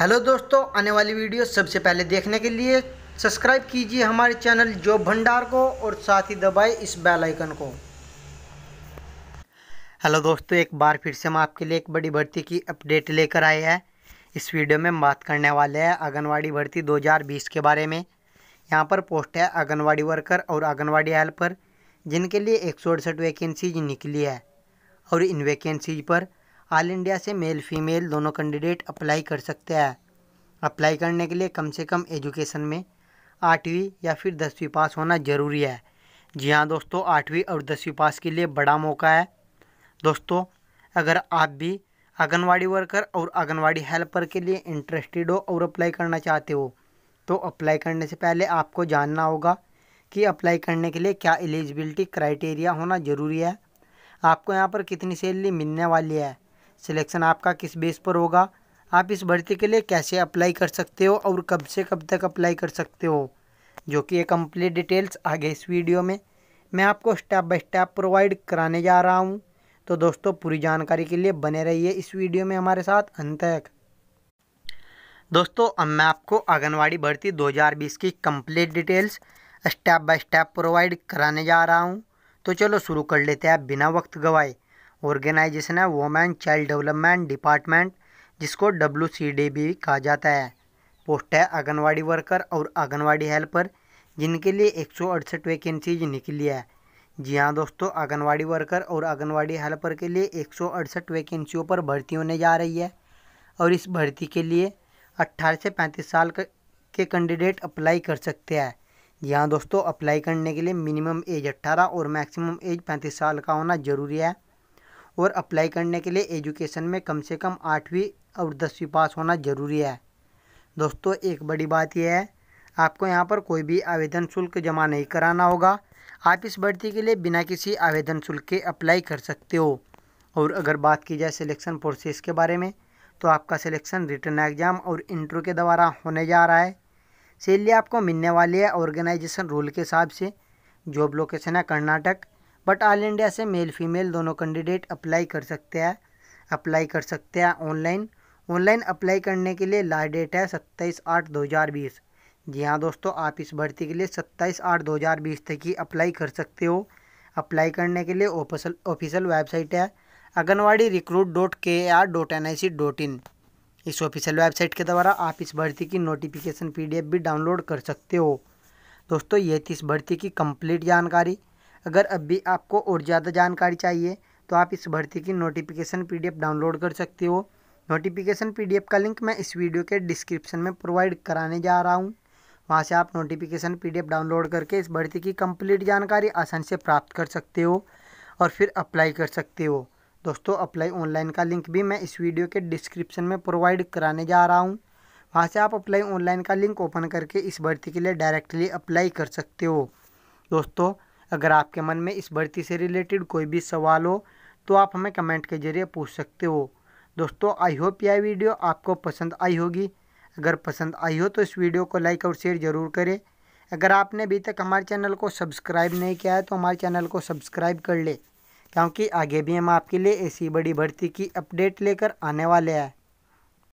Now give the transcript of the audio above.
hello दोस्तों आने वाली वीडियो सबसे पहले देखने के लिए सब्सक्राइब कीजिए हमारे चैनल जॉब भंडार को और साथ ही दबाए इस बेल आइकन को हेलो दोस्तों एक बार फिर से हम आपके लिए एक बड़ी भर्ती की अपडेट लेकर आए हैं इस वीडियो में हम बात करने वाले हैं आंगनवाड़ी भर्ती 2020 के बारे में यहाँ पर पोस्ट है आंगनवाड़ी वर्कर और आंगनवाड़ी हेल्पर जिनके लिए एक वैकेंसीज निकली है और इन वैकेंसीज पर ऑल इंडिया से मेल फीमेल दोनों कैंडिडेट अप्लाई कर सकते हैं अप्लाई करने के लिए कम से कम एजुकेशन में आठवीं या फिर दसवीं पास होना ज़रूरी है जी हाँ दोस्तों आठवीं और दसवीं पास के लिए बड़ा मौका है दोस्तों अगर आप भी आंगनवाड़ी वर्कर और आंगनवाड़ी हेल्पर के लिए इंटरेस्टेड हो और अप्लाई करना चाहते हो तो अप्लाई करने से पहले आपको जानना होगा कि अप्लाई करने के लिए क्या एलिजिबिलिटी क्राइटेरिया होना ज़रूरी है आपको यहाँ पर कितनी सैलरी मिलने वाली है सिलेक्शन आपका किस बेस पर होगा आप इस भर्ती के लिए कैसे अप्लाई कर सकते हो और कब से कब तक अप्लाई कर सकते हो जो कि ये कंप्लीट डिटेल्स आगे इस वीडियो में मैं आपको स्टेप बाय स्टेप प्रोवाइड कराने जा रहा हूँ तो दोस्तों पूरी जानकारी के लिए बने रहिए इस वीडियो में हमारे साथ अंत तक दोस्तों अब मैं आपको आंगनबाड़ी भर्ती 2020 की complete details step by step provide कराने जा रहा हूँ तो चलो शुरू कर लेते हैं बिना वक्त गवाए ऑर्गेनाइजेशन है वोमेन चाइल्ड डेवलपमेंट डिपार्टमेंट जिसको डब्ल्यू भी कहा जाता है पोस्ट है आंगनबाड़ी वर्कर और आंगनबाड़ी हेल्पर जिनके लिए एक सौ अड़सठ वैकेंसीज निकली है जी हाँ दोस्तों आंगनबाड़ी वर्कर और आंगनबाड़ी हेल्पर के लिए एक सौ अड़सठ वैकेंसियों पर भर्ती होने जा रही है और इस भर्ती के लिए अट्ठारह से पैंतीस साल के कैंडिडेट अप्लाई कर सकते हैं जी हाँ दोस्तों अप्लाई करने के लिए मिनिमम एज अट्ठारह और मैक्सिमम एज पैंतीस साल का होना ज़रूरी है और अप्लाई करने के लिए एजुकेशन में कम से कम आठवीं और दसवीं पास होना ज़रूरी है दोस्तों एक बड़ी बात यह है आपको यहाँ पर कोई भी आवेदन शुल्क जमा नहीं कराना होगा आप इस भर्ती के लिए बिना किसी आवेदन शुल्क के अप्लाई कर सकते हो और अगर बात की जाए सिलेक्शन प्रोसेस के बारे में तो आपका सिलेक्शन रिटर्न एग्ज़ाम और इंटरव्यू के द्वारा होने जा रहा है सैलरी आपको मिलने वाली है ऑर्गेनाइजेशन रूल के हिसाब से जॉब लोकेशन है कर्नाटक बट ऑल इंडिया से मेल फीमेल दोनों कैंडिडेट अप्लाई कर सकते हैं अप्लाई कर सकते हैं ऑनलाइन ऑनलाइन अप्लाई करने के लिए लास्ट डेट है सत्ताईस आठ दो हज़ार बीस जी हाँ दोस्तों आप इस भर्ती के लिए सत्ताईस आठ दो हज़ार बीस तक ही अप्लाई कर सकते हो अप्लाई करने के लिए ऑफिसल ऑफिसल वेबसाइट है Anganwadi recruit dot K R dot N I C dot in इस ऑफिशियल वेबसाइट के द्वारा आप इस भर्ती की नोटिफिकेशन पी डी एफ भी डाउनलोड कर सकते हो दोस्तों ये थी इस भर्ती की कंप्लीट जानकारी अगर अब भी आपको और ज़्यादा जानकारी चाहिए तो आप इस भर्ती की नोटिफिकेशन पीडीएफ डाउनलोड कर सकते हो नोटिफिकेशन पीडीएफ का लिंक मैं इस वीडियो के डिस्क्रिप्शन में प्रोवाइड कराने जा रहा हूँ वहाँ से आप नोटिफिकेशन पीडीएफ डाउनलोड करके इस भर्ती की कंप्लीट जानकारी आसानी से प्राप्त कर सकते हो और फिर अप्लाई कर सकते हो दोस्तों अप्लाई ऑनलाइन का लिंक भी मैं इस वीडियो के डिस्क्रिप्शन में प्रोवाइड कराने जा रहा हूँ वहाँ से आप अप्लाई ऑनलाइन का लिंक ओपन करके इस भर्ती के लिए डायरेक्टली अप्लाई कर सकते हो दोस्तों अगर आपके मन में इस भर्ती से रिलेटेड कोई भी सवाल हो तो आप हमें कमेंट के जरिए पूछ सकते हो दोस्तों आई होप यह वीडियो आपको पसंद आई होगी अगर पसंद आई हो तो इस वीडियो को लाइक और शेयर ज़रूर करें अगर आपने अभी तक हमारे चैनल को सब्सक्राइब नहीं किया है तो हमारे चैनल को सब्सक्राइब कर ले क्योंकि आगे भी हम आपके लिए ऐसी बड़ी भर्ती की अपडेट लेकर आने वाले हैं